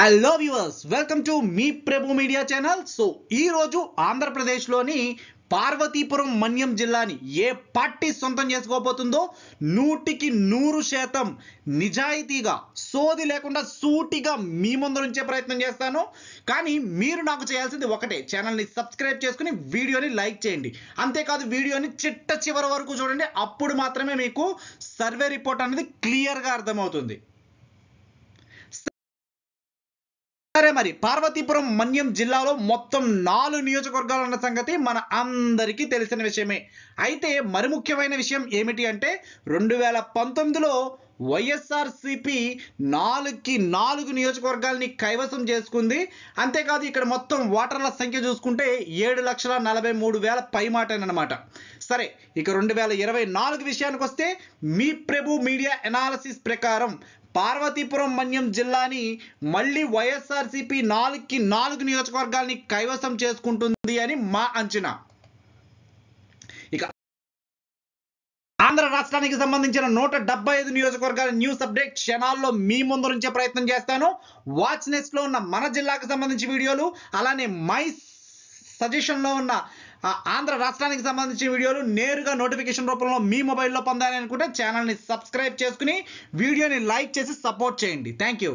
hello viewers welcome to మీ Prabhu media channel so ఈరోజు ఆంధ్రప్రదేశ్లోని పార్వతీపురం మన్యం జిల్లాని ఏ పార్టీ సొంతం చేసుకోబోతుందో నూటికి నూరు శాతం నిజాయితీగా సోది లేకుండా సూటిగా మీ ముందు నుంచే ప్రయత్నం చేస్తాను కానీ మీరు నాకు చేయాల్సింది ఒకటే ఛానల్ని సబ్స్క్రైబ్ చేసుకుని వీడియోని లైక్ చేయండి అంతేకాదు వీడియోని చిట్ట చివరి వరకు చూడండి అప్పుడు మాత్రమే మీకు సర్వే రిపోర్ట్ అనేది క్లియర్గా అర్థమవుతుంది సరే మరి పార్వతీపురం మన్యం జిల్లాలో మొత్తం నాలుగు నియోజకవర్గాలు ఉన్న సంగతి మన అందరికీ తెలిసిన విషయమే అయితే మరి ముఖ్యమైన విషయం ఏమిటి అంటే రెండు వేల పంతొమ్మిదిలో వైఎస్ఆర్సిపి నాలుగుకి నాలుగు నియోజకవర్గాలని కైవసం చేసుకుంది అంతేకాదు ఇక్కడ మొత్తం ఓటర్ల సంఖ్య చూసుకుంటే ఏడు లక్షల నలభై మూడు వేల పైమాటనమాట సరే ఇక రెండు వేల ఇరవై నాలుగు విషయానికి వస్తే మీ ప్రభు మీడియా ఎనాలసిస్ ప్రకారం పార్వతీపురం మన్యం జిల్లాని మళ్ళీ వైఎస్ఆర్సీపీ నాలుగుకి నాలుగు నియోజకవర్గాల్ని కైవసం చేసుకుంటుంది అని మా అంచనా ఇక ఆంధ్ర రాష్ట్రానికి సంబంధించిన నూట డెబ్బై ఐదు నియోజకవర్గాల న్యూస్ అప్డేట్ క్షణాల్లో మీ ముందు నుంచే ప్రయత్నం చేస్తాను వాచ్ లో ఉన్న మన జిల్లాకు సంబంధించి వీడియోలు అలానే మై సజెషన్లో ఉన్న ఆంధ్ర రాష్ట్రానికి సంబంధించిన వీడియోలు నేరుగా నోటిఫికేషన్ రూపంలో మీ మొబైల్లో పొందాలనుకుంటే ఛానల్ని సబ్స్క్రైబ్ చేసుకుని వీడియోని లైక్ చేసి సపోర్ట్ చేయండి థ్యాంక్ యూ